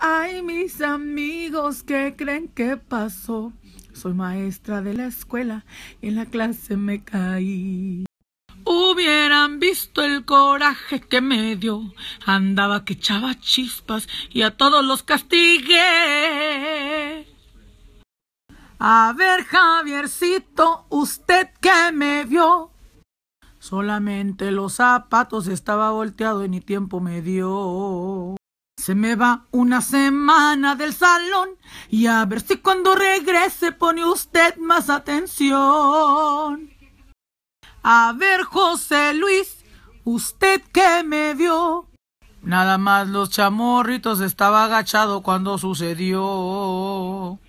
Ay, mis amigos que creen que pasó. Soy maestra de la escuela y en la clase me caí. Hubieran visto el coraje que me dio. Andaba que echaba chispas y a todos los castigué. A ver, Javiercito, usted que me vio. Solamente los zapatos estaba volteado y ni tiempo me dio. Se me va una semana del salón y a ver si cuando regrese pone usted más atención. A ver, José Luis, usted que me vio. Nada más los chamorritos estaba agachado cuando sucedió.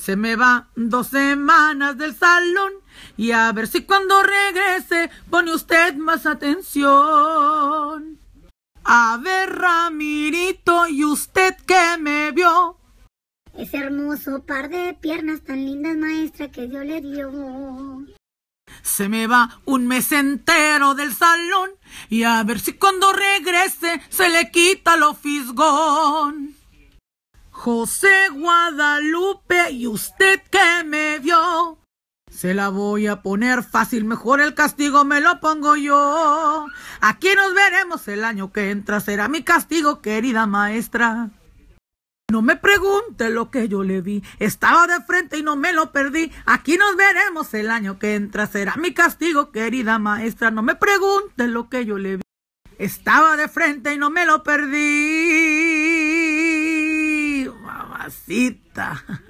Se me va dos semanas del salón y a ver si cuando regrese pone usted más atención. A ver, Ramón Ese hermoso par de piernas tan lindas, maestra, que Dios le dio. Se me va un mes entero del salón y a ver si cuando regrese se le quita lo fisgón. José Guadalupe, y usted que me vio, se la voy a poner fácil, mejor el castigo me lo pongo yo. Aquí nos veremos el año que entra, será mi castigo, querida maestra. No me pregunte lo que yo le vi. Estaba de frente y no me lo perdí. Aquí nos veremos el año que entra. Será mi castigo, querida maestra. No me pregunte lo que yo le vi. Estaba de frente y no me lo perdí. Mamacita.